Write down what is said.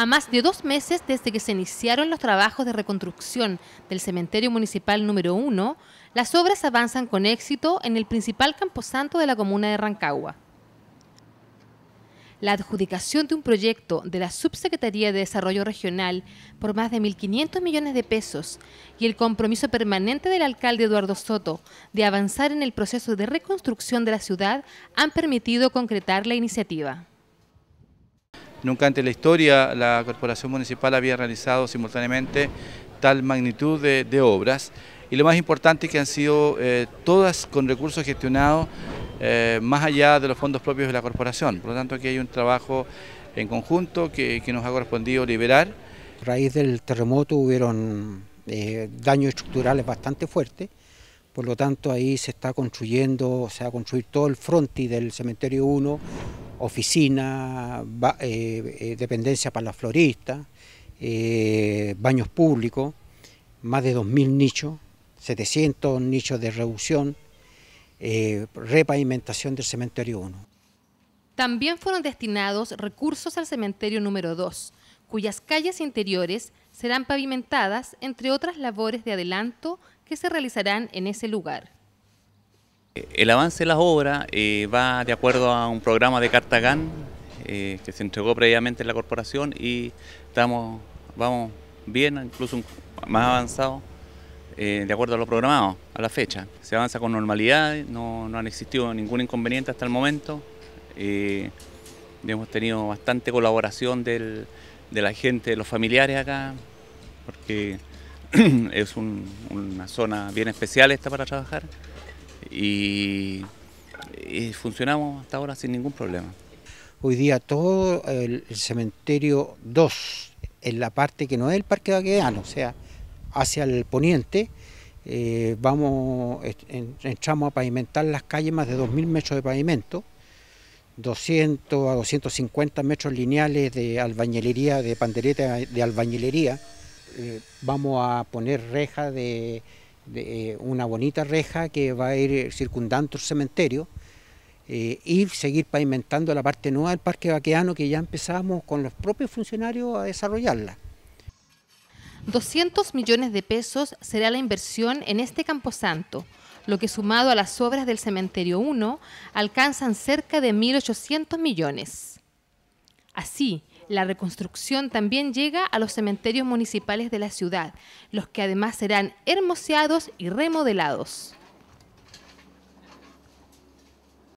a más de dos meses desde que se iniciaron los trabajos de reconstrucción del cementerio municipal número 1, las obras avanzan con éxito en el principal camposanto de la comuna de Rancagua. La adjudicación de un proyecto de la Subsecretaría de Desarrollo Regional por más de 1.500 millones de pesos y el compromiso permanente del alcalde Eduardo Soto de avanzar en el proceso de reconstrucción de la ciudad han permitido concretar la iniciativa. Nunca antes en la historia la Corporación Municipal había realizado simultáneamente tal magnitud de, obras y lo más importante es que han sido eh, todas con recursos gestionados eh, más allá de los fondos propios de la corporación. Por lo tanto, aquí hay un trabajo en conjunto que, nos ha correspondido liberar. A raíz del terremoto hubieron eh, daños estructurales bastante fuertes, por lo tanto ahí se está construyendo, se va a construir todo el frontis del cementerio 1 oficina, eh, eh, dependencia para la florista, eh, baños públicos, más de 2.000 nichos, 700 nichos de reducción, repavimentación del cementerio 1. También fueron destinados recursos al cementerio número 2, cuyas calles interiores serán pavimentadas, entre otras labores de adelanto que se realizarán en ese lugar. Eh, el avance de las obras eh, va de acuerdo a un programa de Cartagán eh, que se entregó previamente en la corporación y estamos, vamos bien, incluso más avanzado... de acuerdo a lo programado, a la fecha. Se avanza con normalidad, no, han existido ningún inconveniente hasta el momento. hemos tenido bastante colaboración de la gente, de los familiares acá, porque es una zona bien especial esta para trabajar y, funcionamos hasta ahora sin ningún problema. Hoy día todo el, cementerio 2, en la parte que no es el Parque Baquedano, o sea, hacia el poniente, eh, vamos, entramos a pavimentar las calles más de 2.000 metros de pavimento, 200 a 250 metros lineales de albañilería, de pandereta de albañilería. Eh, vamos a poner rejas de de, eh, una bonita reja que va a ir eh, circundando el cementerio eh, y seguir pavimentando la parte nueva del Parque Vaqueano que ya empezamos con los propios funcionarios a desarrollarla. 200 millones de pesos será la inversión en este camposanto, lo que sumado a las obras del Cementerio 1 alcanzan cerca de 1.800 millones. Así, la reconstrucción también llega a los cementerios municipales de la ciudad, los que además serán hermoseados y remodelados.